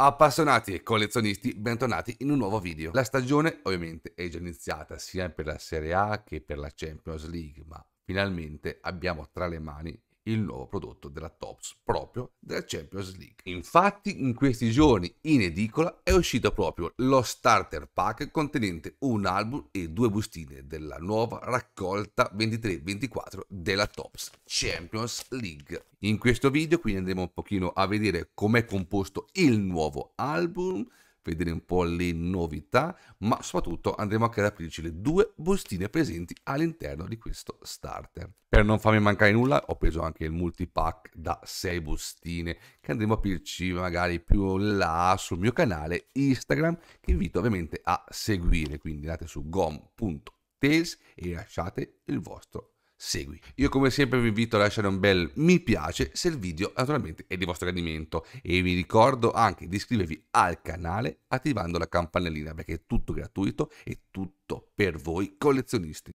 Appassionati e collezionisti, bentornati in un nuovo video. La stagione ovviamente è già iniziata sia per la Serie A che per la Champions League, ma finalmente abbiamo tra le mani il nuovo prodotto della Tops, proprio della Champions League. Infatti in questi giorni in edicola è uscito proprio lo starter pack contenente un album e due bustine della nuova raccolta 23-24 della Tops Champions League. In questo video quindi andremo un pochino a vedere com'è composto il nuovo album, vedere un po' le novità, ma soprattutto andremo anche ad aprirci le due bustine presenti all'interno di questo starter. Per non farmi mancare nulla ho preso anche il multipack da 6 bustine che andremo a aprirci magari più là sul mio canale Instagram che invito ovviamente a seguire, quindi andate su gom.tales e lasciate il vostro segui. Io come sempre vi invito a lasciare un bel mi piace se il video naturalmente è di vostro gradimento e vi ricordo anche di iscrivervi al canale attivando la campanellina perché è tutto gratuito e tutto per voi collezionisti.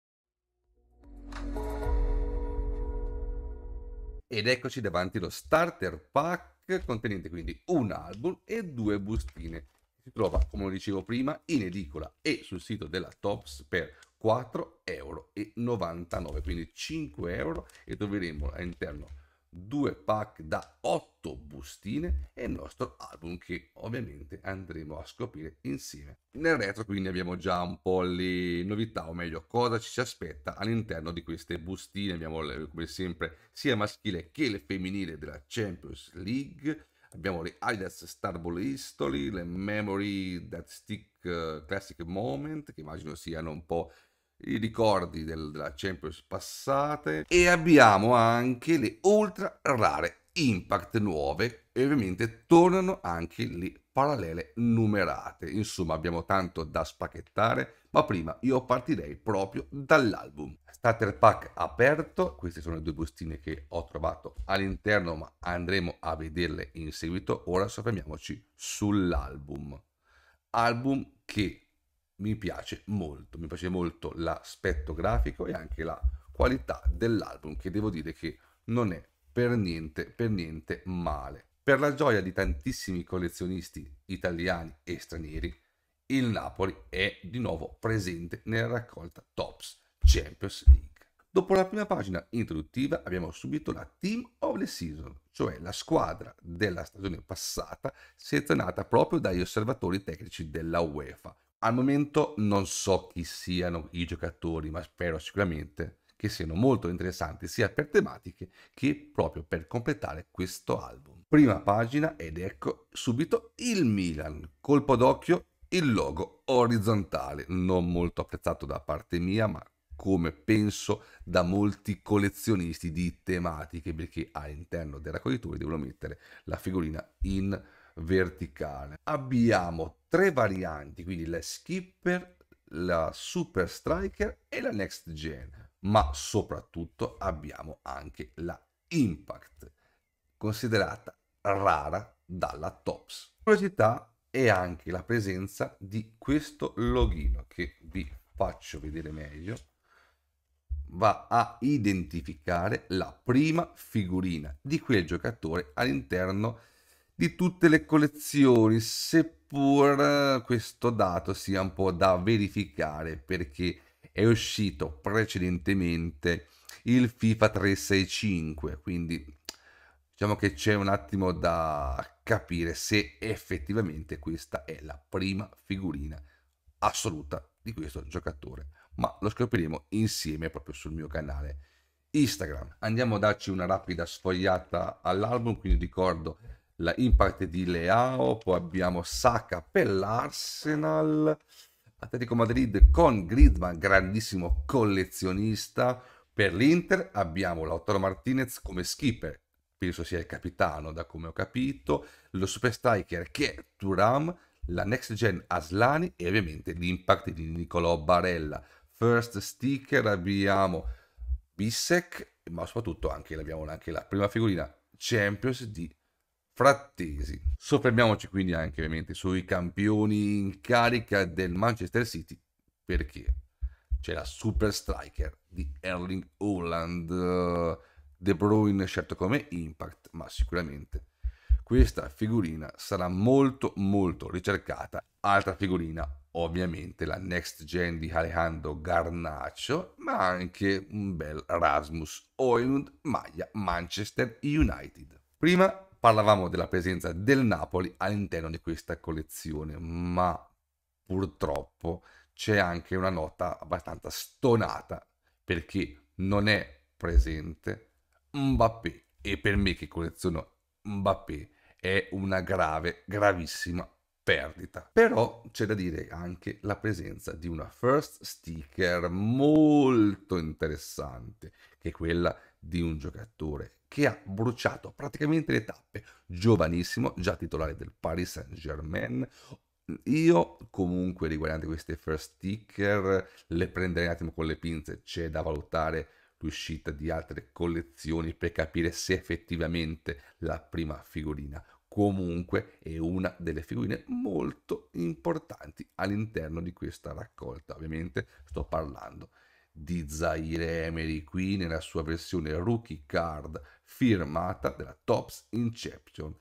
Ed eccoci davanti allo starter pack contenente quindi un album e due bustine si trova, come dicevo prima, in edicola e sul sito della Tops per 4,99 euro, quindi 5 euro e troveremo all'interno due pack da 8 bustine e il nostro album che ovviamente andremo a scoprire insieme. Nel retro quindi abbiamo già un po' le novità, o meglio cosa ci si aspetta all'interno di queste bustine. Abbiamo come sempre sia maschile che il femminile della Champions League. Abbiamo le Adidas Starball History, le Memory That Stick eh, Classic Moment, che immagino siano un po' i ricordi del, della Champions passate e abbiamo anche le ultra rare Impact nuove e ovviamente tornano anche le parallele numerate. Insomma abbiamo tanto da spacchettare, ma prima io partirei proprio dall'album. Starter pack aperto, queste sono le due bustine che ho trovato all'interno ma andremo a vederle in seguito. Ora soffermiamoci sull'album. Album che mi piace molto, mi piace molto l'aspetto grafico e anche la qualità dell'album che devo dire che non è per niente, per niente male. Per la gioia di tantissimi collezionisti italiani e stranieri, il Napoli è di nuovo presente nella raccolta Tops Champions League. Dopo la prima pagina introduttiva abbiamo subito la Team of the Season, cioè la squadra della stagione passata selezionata proprio dagli osservatori tecnici della UEFA, al momento non so chi siano i giocatori, ma spero sicuramente che siano molto interessanti sia per tematiche che proprio per completare questo album. Prima pagina ed ecco subito il Milan. Colpo d'occhio il logo orizzontale, non molto apprezzato da parte mia, ma come penso da molti collezionisti di tematiche, perché all'interno della raccoglitore devono mettere la figurina in verticale. Abbiamo tre varianti, quindi la skipper, la super striker e la next gen, ma soprattutto abbiamo anche la impact, considerata rara dalla TOPS. Curiosità è anche la presenza di questo login che vi faccio vedere meglio va a identificare la prima figurina di quel giocatore all'interno di tutte le collezioni, seppur questo dato sia un po' da verificare perché è uscito precedentemente il FIFA 365, quindi diciamo che c'è un attimo da capire se effettivamente questa è la prima figurina assoluta di questo giocatore, ma lo scopriremo insieme proprio sul mio canale Instagram. Andiamo a darci una rapida sfogliata all'album, quindi ricordo la, Impact di Leao, poi abbiamo Saka per l'Arsenal, Atletico Madrid con Griezmann, grandissimo collezionista, per l'Inter abbiamo Lautaro Martinez come skipper, penso sia il capitano da come ho capito, lo super striker che è Turam, la next gen Aslani e ovviamente l'impact di Nicolò Barella. First sticker abbiamo Bissek, ma soprattutto anche, abbiamo anche la prima figurina Champions di frattesi. Soffermiamoci quindi anche ovviamente sui campioni in carica del Manchester City perché c'è la super striker di Erling Holland, De Bruyne certo come impact, ma sicuramente questa figurina sarà molto molto ricercata. Altra figurina ovviamente la next gen di Alejandro Garnaccio, ma anche un bel Rasmus Oilund maglia Manchester United. Prima parlavamo della presenza del Napoli all'interno di questa collezione, ma purtroppo c'è anche una nota abbastanza stonata perché non è presente Mbappé e per me che colleziono Mbappé è una grave, gravissima perdita. Però c'è da dire anche la presenza di una first sticker molto interessante, che è quella di un giocatore che ha bruciato praticamente le tappe, giovanissimo, già titolare del Paris Saint-Germain. Io comunque riguardante queste first sticker le prenderei un attimo con le pinze, c'è da valutare l'uscita di altre collezioni per capire se effettivamente la prima figurina comunque è una delle figurine molto importanti all'interno di questa raccolta. Ovviamente sto parlando di Zaire Emery qui nella sua versione rookie card firmata della Tops Inception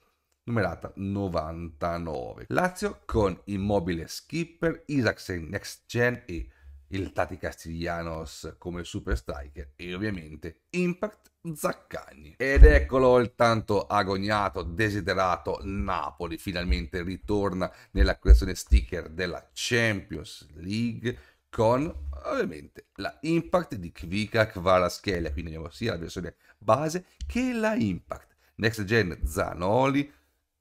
numerata 99. Lazio con Immobile Skipper, Isaacsen Next Gen e il Tati Castiglianos come super striker e ovviamente Impact Zaccagni. Ed eccolo il tanto agognato, desiderato Napoli finalmente ritorna nella creazione sticker della Champions League con ovviamente la Impact di Kvika Kvaraschelia, quindi abbiamo sia la versione base che la Impact. Next Gen Zanoli,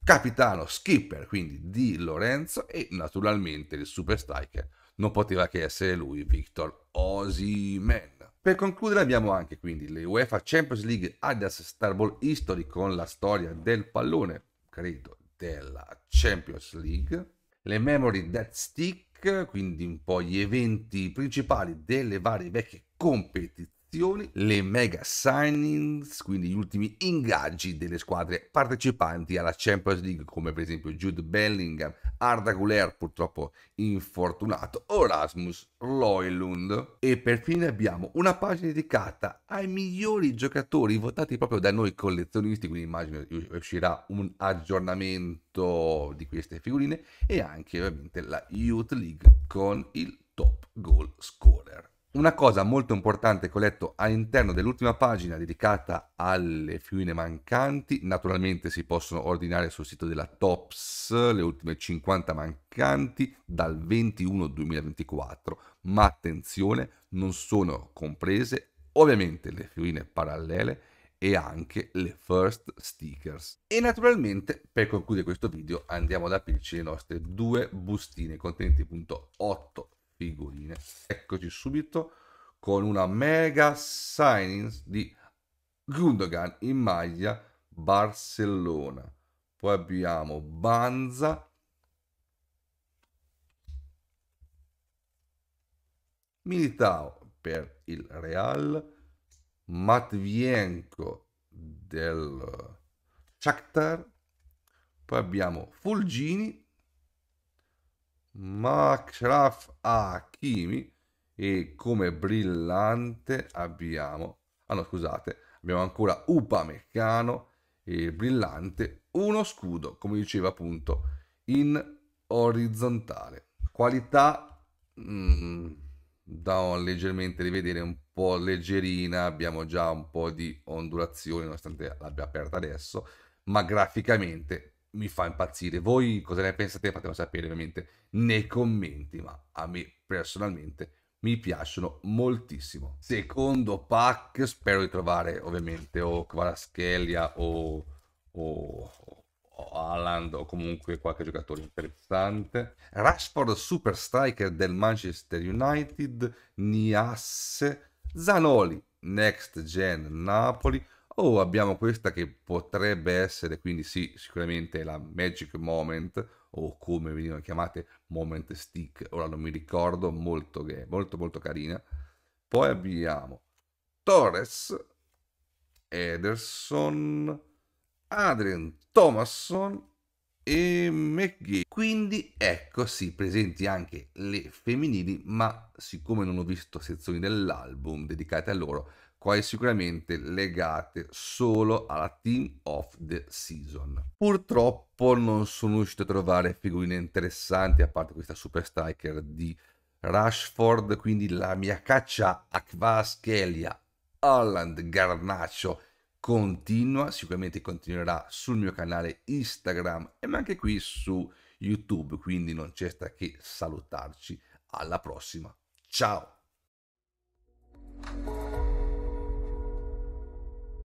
capitano skipper quindi di Lorenzo e naturalmente il super striker. Non poteva che essere lui, Victor Osimen. Per concludere abbiamo anche quindi le UEFA Champions League Adidas Star Bowl History con la storia del pallone, credo, della Champions League, le Memory Dead Stick quindi un po' gli eventi principali delle varie vecchie competizioni quotazioni, le mega signings, quindi gli ultimi ingaggi delle squadre partecipanti alla Champions League, come per esempio Jude Bellingham, Arda Guler, purtroppo infortunato, o Rasmus Loilund. E perfine abbiamo una pagina dedicata ai migliori giocatori votati proprio da noi collezionisti, quindi immagino uscirà un aggiornamento di queste figurine, e anche ovviamente la Youth League con il top goal scorer. Una cosa molto importante che ho letto all'interno dell'ultima pagina dedicata alle fiume mancanti, naturalmente si possono ordinare sul sito della TOPS le ultime 50 mancanti dal 21 2024, ma attenzione, non sono comprese ovviamente le fiume parallele e anche le first stickers. E naturalmente, per concludere questo video, andiamo ad aprirci le nostre due bustine contenenti appunto 8 figurine. Eccoci subito con una mega signing di Gundogan in maglia Barcellona. Poi abbiamo Banza. Militao per il Real. Matvienko del Shakhtar. Poi abbiamo Fulgini Machraf Hakimi e come brillante abbiamo, ah no scusate, abbiamo ancora Upamecano e brillante uno scudo, come diceva appunto, in orizzontale. Qualità mm, da leggermente rivedere un po' leggerina, abbiamo già un po' di ondulazione nonostante l'abbia aperta adesso, ma graficamente mi fa impazzire. Voi cosa ne pensate? Fatemelo sapere ovviamente nei commenti, ma a me personalmente mi piacciono moltissimo. Secondo pack, spero di trovare ovviamente o Kvaraschelia o, o, o Haaland o comunque qualche giocatore interessante. Rashford Super Striker del Manchester United, Nias, Zanoli, Next Gen Napoli, Oh, abbiamo questa che potrebbe essere, quindi sì, sicuramente la Magic Moment, o come venivano chiamate Moment Stick, ora non mi ricordo, molto, molto, molto carina. Poi abbiamo Torres, Ederson, Adrian Thomason e McGee. Quindi ecco sì, presenti anche le femminili, ma siccome non ho visto sezioni dell'album dedicate a loro, quali sicuramente legate solo alla Team of the Season. Purtroppo non sono riuscito a trovare figurine interessanti a parte questa Super Striker di Rashford, quindi la mia caccia a Kvaschelia, Holland, Garnaccio continua, sicuramente continuerà sul mio canale Instagram e ma anche qui su YouTube, quindi non c'è sta che salutarci. Alla prossima, ciao!